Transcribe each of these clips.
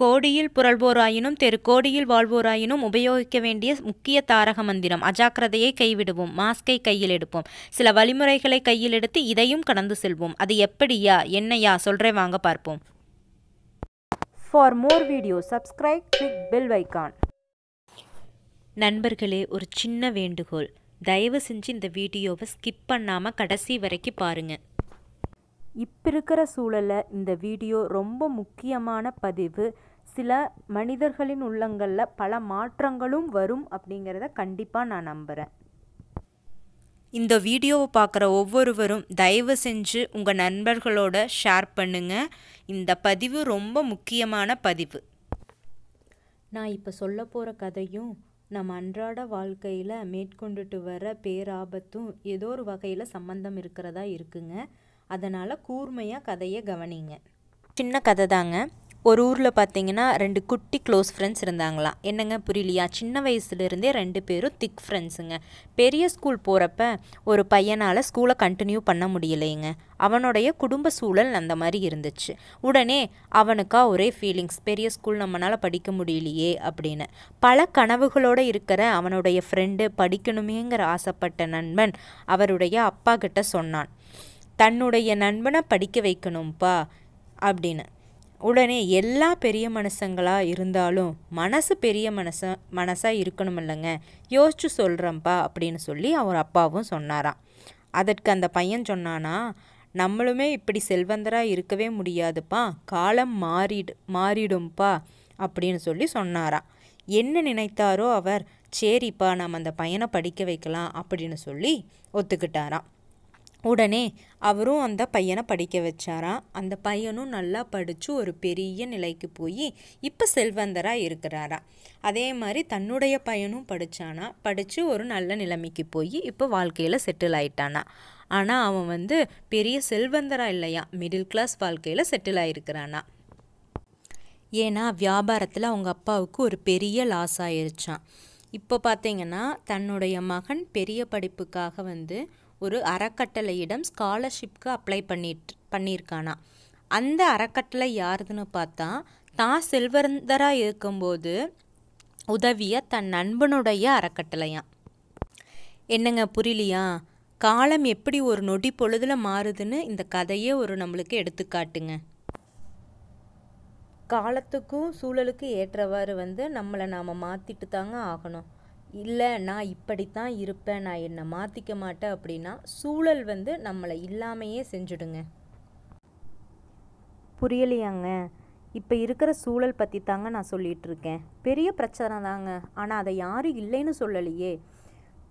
கோடியில் புரள்வோராயினும் தெரு கோடியில் வாழ்வோராயினும் உபயோகிக்க வேண்டிய முக்கிய தாரக மந்திரம் அஜாக்கிரதையை கைவிடுவோம் மாஸ்கை கையில் எடுப்போம் சில வழிமுறைகளை கையில் எடுத்து இதையும் கடந்து செல்வோம் அது எப்படியா என்னையா சொல்கிறேன் வாங்க பார்ப்போம் for more video subscribe click bell வைக்கான் நண்பர்களே ஒரு சின்ன வேண்டுகோள் தயவு செஞ்சு இந்த வீடியோவை ஸ்கிப் பண்ணாமல் கடைசி வரைக்கும் பாருங்கள் இப்போ இருக்கிற சூழலில் இந்த வீடியோ ரொம்ப முக்கியமான பதிவு சில மனிதர்களின் உள்ளங்களில் பல மாற்றங்களும் வரும் அப்படிங்கிறத கண்டிப்பாக நான் நம்புகிறேன் இந்த வீடியோவை பார்க்குற ஒவ்வொருவரும் தயவு செஞ்சு உங்கள் நண்பர்களோட ஷேர் பண்ணுங்க இந்த பதிவு ரொம்ப முக்கியமான பதிவு நான் இப்போ சொல்ல போகிற கதையும் நம்ம அன்றாட வாழ்க்கையில் மேற்கொண்டுட்டு வர பேராபத்தும் ஏதோ ஒரு வகையில் சம்மந்தம் இருக்கிறதா இருக்குங்க அதனால் கூர்மையாக கதையை கவனிங்க சின்ன கதை தாங்க ஒரு ஊரில் பார்த்தீங்கன்னா ரெண்டு குட்டி க்ளோஸ் ஃப்ரெண்ட்ஸ் இருந்தாங்களாம் என்னங்க புரியலையா சின்ன வயசுலேருந்தே ரெண்டு பேரும் திக் ஃப்ரெண்ட்ஸுங்க பெரிய ஸ்கூல் போகிறப்ப ஒரு பையனால் ஸ்கூலை கண்டினியூ பண்ண முடியலைங்க அவனுடைய குடும்ப சூழல் அந்த மாதிரி இருந்துச்சு உடனே அவனுக்கா ஒரே ஃபீலிங்ஸ் பெரிய ஸ்கூல் நம்மளால் படிக்க முடியலையே அப்படின்னு பல கனவுகளோடு இருக்கிற அவனுடைய ஃப்ரெண்டு படிக்கணுமேங்கிற ஆசைப்பட்ட நண்பன் அவருடைய அப்பா கிட்ட சொன்னான் தன்னுடைய நண்பனை படிக்க வைக்கணும்ப்பா அப்படின்னு உடனே எல்லா பெரிய மனுஷங்களாக இருந்தாலும் மனசு பெரிய மனச மனசாக இருக்கணும் இல்லைங்க யோசிச்சு சொல்கிறேன்ப்பா அப்படின்னு சொல்லி அவர் அப்பாவும் சொன்னாராம் அதற்கு அந்த பையன் சொன்னானா நம்மளுமே இப்படி செல்வந்தராக இருக்கவே முடியாதுப்பா காலம் மாறிடு மாறிடும்ப்பா அப்படின்னு சொல்லி சொன்னாராம் என்ன நினைத்தாரோ அவர் சரிப்பா நாம் அந்த பையனை படிக்க வைக்கலாம் அப்படின்னு சொல்லி ஒத்துக்கிட்டாராம் உடனே அவரும் அந்த பையனை படிக்க வச்சாராம் அந்த பையனும் நல்லா படித்து ஒரு பெரிய நிலைக்கு போய் இப்போ செல்வந்தராக இருக்கிறாரா அதே மாதிரி தன்னுடைய பையனும் படித்தானா படித்து ஒரு நல்ல நிலைமைக்கு போய் இப்போ வாழ்க்கையில் செட்டில் ஆயிட்டானா ஆனால் அவன் வந்து பெரிய செல்வந்தராக இல்லையா மிடில் கிளாஸ் வாழ்க்கையில் செட்டில் ஆகிருக்கிறானா ஏன்னா வியாபாரத்தில் அவங்க அப்பாவுக்கு ஒரு பெரிய லாஸ் ஆயிருச்சான் இப்போ பார்த்தீங்கன்னா தன்னுடைய மகன் பெரிய படிப்புக்காக வந்து ஒரு அறக்கட்டளையிடம் ஸ்காலர்ஷிப்க்கு அப்ளை பண்ணிட்டு பண்ணியிருக்கானா அந்த அறக்கட்டளை யாருதுன்னு பார்த்தா தான் செல்வந்தராக இருக்கும்போது உதவிய தன் நண்பனுடைய அறக்கட்டளையாம் என்னங்க புரியலையா காலம் எப்படி ஒரு நொடி பொழுதுல மாறுதுன்னு இந்த கதையே ஒரு நம்மளுக்கு எடுத்துக்காட்டுங்க காலத்துக்கும் சூழலுக்கு ஏற்றவாறு வந்து நம்மளை நாம் மாற்றிட்டு தாங்க ஆகணும் இல்லை நான் இப்படித்தான் இருப்பேன் நான் என்னை மாற்றிக்க மாட்டேன் அப்படின்னா சூழல் வந்து நம்மளை இல்லாமையே செஞ்சுடுங்க புரியலையாங்க இப்போ இருக்கிற சூழல் பற்றி தாங்க நான் சொல்லிகிட்ருக்கேன் பெரிய பிரச்சனை தாங்க ஆனால் அதை யாரும் இல்லைன்னு சொல்லலையே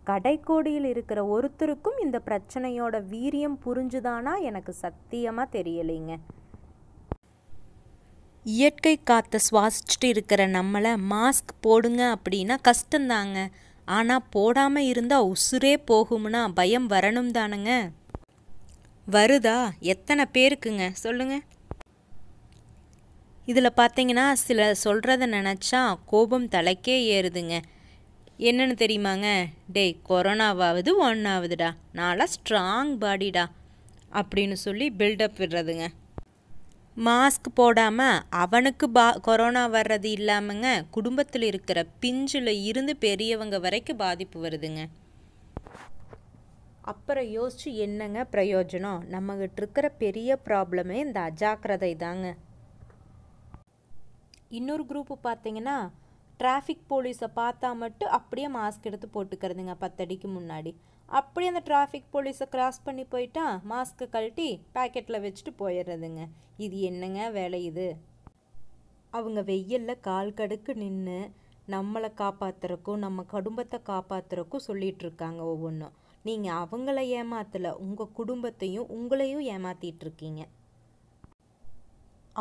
கடைக்கோடியில் இருக்கிற ஒருத்தருக்கும் இந்த பிரச்சனையோட வீரியம் புரிஞ்சுதானா எனக்கு சத்தியமாக தெரியலைங்க இயற்கை காற்றை சுவாசிச்சுட்டு இருக்கிற நம்மளை மாஸ்க் போடுங்க அப்படின்னா கஷ்டந்தாங்க ஆனால் போடாமல் இருந்தால் உசுரே போகும்னா பயம் வரணும் தானுங்க வருதா எத்தனை பேருக்குங்க சொல்லுங்கள் இதில் பார்த்தீங்கன்னா சில சொல்கிறத நினச்சா கோபம் தலைக்கே ஏறுதுங்க என்னென்னு தெரியுமாங்க டேய் கொரோனாவாவது ஒன்றாவதுடா நான்லாம் ஸ்ட்ராங் பாடிடா அப்படின்னு சொல்லி பில்டப் விடுறதுங்க மாஸ்க் போடாமல் அவனுக்கு பா கொரோனா வர்றது இல்லாமங்க குடும்பத்தில் இருக்கிற பிஞ்சில் இருந்து பெரியவங்க வரைக்கும் பாதிப்பு வருதுங்க அப்புறம் யோசித்து என்னங்க பிரயோஜனம் நம்மகிட்ட இருக்கிற பெரிய ப்ராப்ளமே இந்த அஜாக்கிரதை தாங்க இன்னொரு குரூப்பு பார்த்தீங்கன்னா டிராஃபிக் போலீஸை பார்த்தா மட்டும் அப்படியே மாஸ்க் எடுத்து போட்டுக்கிறதுங்க பத்தடிக்கு முன்னாடி அப்படியே அந்த டிராஃபிக் போலீஸை கிராஸ் பண்ணி போயிட்டா மாஸ்க்கை கழட்டி பேக்கெட்டில் வச்சுட்டு போயிடுறதுங்க இது என்னங்க வேலை இது அவங்க வெயிலில் கால் கடுக்கு நின்று நம்மளை காப்பாற்றுறக்கும் நம்ம குடும்பத்தை காப்பாற்றுறக்கும் சொல்லிகிட்ருக்காங்க ஒவ்வொன்றும் நீங்கள் அவங்கள ஏமாத்தலை உங்கள் குடும்பத்தையும் உங்களையும் ஏமாற்றிட்டுருக்கீங்க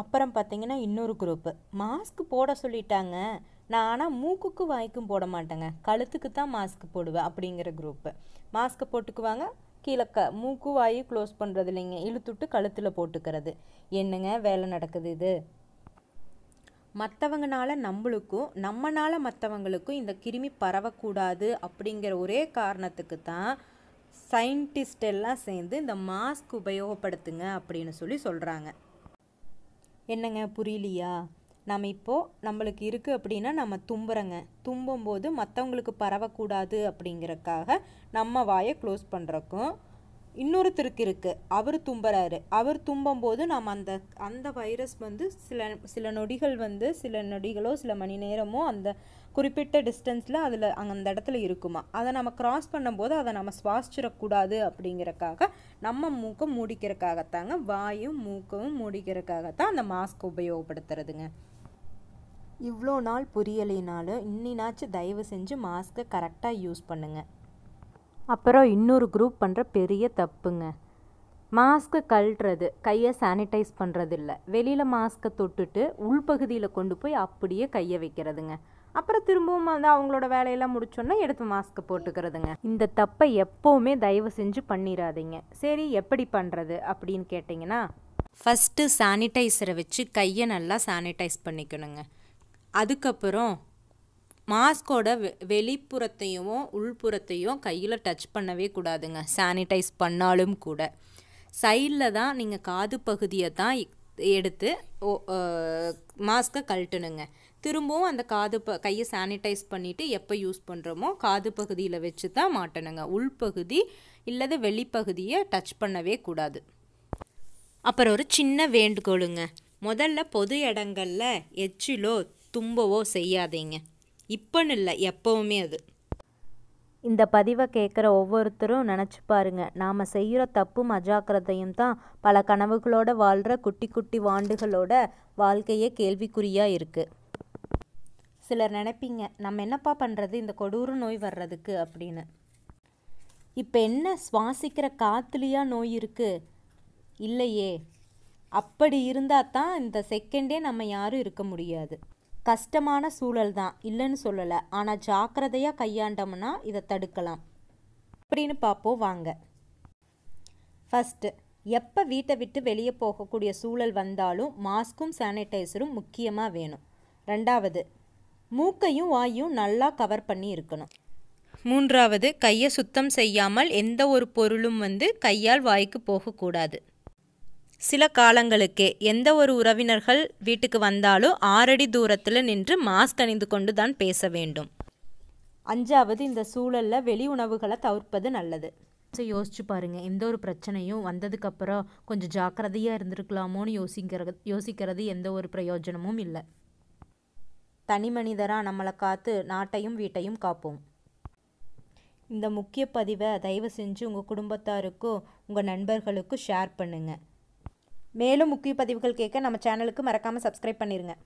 அப்புறம் பார்த்தீங்கன்னா இன்னொரு குரூப்பு மாஸ்க் போட சொல்லிட்டாங்க நான் ஆனால் மூக்குக்கு வாய்க்கும் போட மாட்டேங்க கழுத்துக்கு தான் மாஸ்க் போடுவேன் அப்படிங்கிற குரூப்பு மாஸ்க் போட்டுக்குவாங்க கீழே க மூக்கு வாயு க்ளோஸ் பண்ணுறது இல்லைங்க இழுத்துட்டு கழுத்தில் போட்டுக்கிறது என்னங்க வேலை நடக்குது இது மற்றவங்கனால நம்மளுக்கும் நம்மனால மற்றவங்களுக்கும் இந்த கிருமி பரவக்கூடாது அப்படிங்கிற ஒரே காரணத்துக்கு தான் சயின்டிஸ்ட் எல்லாம் சேர்ந்து இந்த மாஸ்க் உபயோகப்படுத்துங்க அப்படின்னு சொல்லி சொல்கிறாங்க என்னங்க புரியலையா நம்ம இப்போது நம்மளுக்கு இருக்குது அப்படின்னா நம்ம தும்புறங்க தும்பும்போது மற்றவங்களுக்கு பரவக்கூடாது அப்படிங்கிறக்காக நம்ம வாயை க்ளோஸ் பண்ணுறக்கும் இன்னொருத்தருக்கு இருக்குது அவர் தும்புறாரு அவர் தும்பும்போது நம்ம அந்த அந்த வைரஸ் வந்து சில சில நொடிகள் வந்து சில நொடிகளோ சில மணி நேரமோ அந்த குறிப்பிட்ட டிஸ்டன்ஸில் அதில் அந்த இடத்துல இருக்குமா அதை நம்ம க்ராஸ் பண்ணும்போது அதை நம்ம சுவாசிச்சிடக்கூடாது அப்படிங்கிறக்காக நம்ம மூக்கை மூடிக்கிறக்காகத்தாங்க வாயும் மூக்கும் மூடிக்கிறக்காகத்தான் அந்த மாஸ்க் உபயோகப்படுத்துறதுங்க இவ்வளோ நாள் புரியலைனாலும் இன்னினாச்சும் தயவு செஞ்சு மாஸ்க்கை கரெக்டாக யூஸ் பண்ணுங்க அப்புறம் இன்னொரு குரூப் பண்ணுற பெரிய தப்புங்க மாஸ்க்கு கழட்டுறது கையை சானிடைஸ் பண்ணுறது இல்லை வெளியில் மாஸ்க்கை தொட்டுட்டு உள்பகுதியில் கொண்டு போய் அப்படியே கையை வைக்கிறதுங்க அப்புறம் திரும்பவும் வந்து அவங்களோட வேலையெல்லாம் முடிச்சோன்னா எடுத்து மாஸ்க்கு போட்டுக்கிறதுங்க இந்த தப்பை எப்போவுமே தயவு செஞ்சு பண்ணிடாதீங்க சரி எப்படி பண்ணுறது அப்படின்னு கேட்டிங்கன்னா ஃபஸ்ட்டு சானிடைசரை வச்சு கையை நல்லா சானிடைஸ் பண்ணிக்கணுங்க அதுக்கப்புறம் மாஸ்கோட வெ வெளிப்புறத்தையும் உள்புறத்தையும் கையில் டச் பண்ணவே கூடாதுங்க சானிடைஸ் பண்ணாலும் கூட சைடில் தான் நீங்கள் காது பகுதியை தான் எடுத்து மாஸ்க்கை கழட்டணுங்க திரும்பவும் அந்த காது ப கையை சானிடைஸ் பண்ணிவிட்டு எப்போ யூஸ் பண்ணுறோமோ காது பகுதியில் வச்சு தான் மாட்டணுங்க உள்பகுதி இல்லது வெளிப்பகுதியை டச் பண்ணவே கூடாது அப்புறம் ஒரு சின்ன வேண்டுகோளுங்க முதல்ல பொது இடங்களில் எச்சிலோ தும்பவோ செய்யாதீங்க இப்போன்னு இல்லை எப்போவுமே அது இந்த பதிவை கேட்குற ஒவ்வொருத்தரும் நினச்சி பாருங்க நாம் செய்கிற தப்பும் அஜாக்கிரதையும் தான் பல கனவுகளோட வாழ்கிற குட்டி குட்டி வாண்டுகளோட வாழ்க்கையே கேள்விக்குறியாக இருக்குது சிலர் நினைப்பீங்க நம்ம என்னப்பா பண்ணுறது இந்த கொடூர நோய் வர்றதுக்கு அப்படின்னு இப்போ என்ன சுவாசிக்கிற காத்துலையா நோய் இருக்குது இல்லையே அப்படி இருந்தால் தான் இந்த செகண்டே நம்ம யாரும் இருக்க முடியாது கஷ்டமான சூழல் தான் இல்லைன்னு சொல்லலை ஆனால் ஜாக்கிரதையாக கையாண்டோம்னா இதை தடுக்கலாம் அப்படின்னு பார்ப்போம் வாங்க ஃபஸ்ட்டு எப்போ வீட்டை விட்டு வெளியே போகக்கூடிய சூழல் வந்தாலும் மாஸ்க்கும் சானிடைசரும் முக்கியமாக வேணும் ரெண்டாவது மூக்கையும் வாயும் நல்லா கவர் பண்ணி இருக்கணும் மூன்றாவது கையை சுத்தம் செய்யாமல் எந்த ஒரு பொருளும் வந்து கையால் வாய்க்கு போகக்கூடாது சில காலங்களுக்கே எந்த ஒரு உறவினர்கள் வீட்டுக்கு வந்தாலும் ஆறடி தூரத்தில் நின்று மாஸ்க் அணிந்து கொண்டு தான் பேச வேண்டும் அஞ்சாவது இந்த சூழலில் வெளி உணவுகளை தவிர்ப்பது நல்லது யோசிச்சு பாருங்கள் எந்த ஒரு பிரச்சனையும் வந்ததுக்கப்புறம் கொஞ்சம் ஜாக்கிரதையாக இருந்திருக்கலாமோன்னு யோசிக்கிறது யோசிக்கிறது எந்த ஒரு பிரயோஜனமும் இல்லை தனி மனிதராக நம்மளை காத்து நாட்டையும் வீட்டையும் காப்போம் இந்த முக்கிய பதிவை தயவு செஞ்சு உங்கள் குடும்பத்தாருக்கும் உங்கள் நண்பர்களுக்கும் ஷேர் பண்ணுங்கள் மேலும் முக்கிய பதிவுகள் கேட்க நம்ம சேனலுக்கு மறக்காமல் சப்ஸ்கிரைப் பண்ணிடுங்க